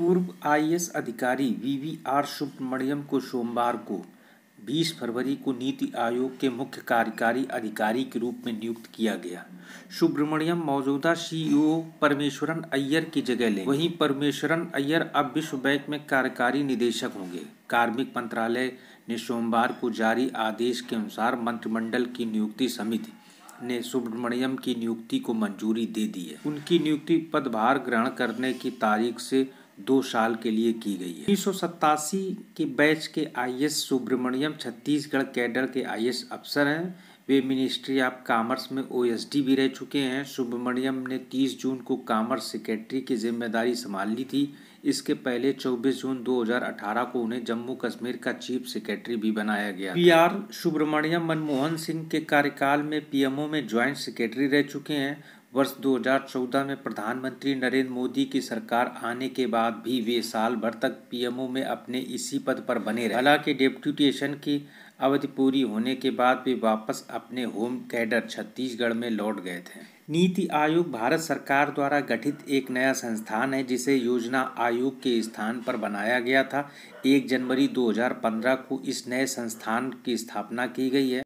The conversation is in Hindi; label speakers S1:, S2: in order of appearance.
S1: पूर्व
S2: आईएएस अधिकारी वी वी आर सुब्रमण्यम को सोमवार को 20 फरवरी को नीति आयोग के मुख्य कार्यकारी अधिकारी के रूप में नियुक्त किया गया सुब्रमण्यम मौजूदा सीईओ परमेश्वरन अय्यर की जगह ले वहीं परमेश्वरन अय्यर अब विश्व बैंक में कार्यकारी निदेशक होंगे कार्मिक मंत्रालय ने सोमवार को जारी आदेश के अनुसार मंत्रिमंडल की नियुक्ति समिति ने सुब्रमण्यम की नियुक्ति को मंजूरी दे दी है उनकी नियुक्ति पदभार ग्रहण करने की तारीख से दो साल के लिए की गई है उन्नीस के बैच के आई सुब्रमण्यम छत्तीसगढ़ कैडर के आई अफसर हैं वे मिनिस्ट्री ऑफ कामर्स में ओ भी रह चुके हैं सुब्रमण्यम ने 30 जून को कामर्स सेक्रेटरी की जिम्मेदारी संभाल ली थी इसके पहले 24 जून 2018 को उन्हें जम्मू कश्मीर का चीफ सेक्रेटरी भी बनाया गया पी आर सुब्रमण्यम मनमोहन सिंह के कार्यकाल में पीएमओ में ज्वाइंट सेक्रेटरी रह चुके हैं वर्ष 2014 में प्रधानमंत्री नरेंद्र मोदी की सरकार आने के बाद भी वे साल भर तक पीएमओ में अपने इसी पद पर बने रहे हालांकि डेप्यूटेशन की अवधि पूरी होने के बाद वे वापस अपने होम कैडर छत्तीसगढ़ में लौट गए थे नीति आयोग भारत सरकार द्वारा गठित एक नया संस्थान है जिसे योजना आयोग के स्थान पर बनाया गया था एक जनवरी 2015 को इस नए संस्थान की स्थापना की गई है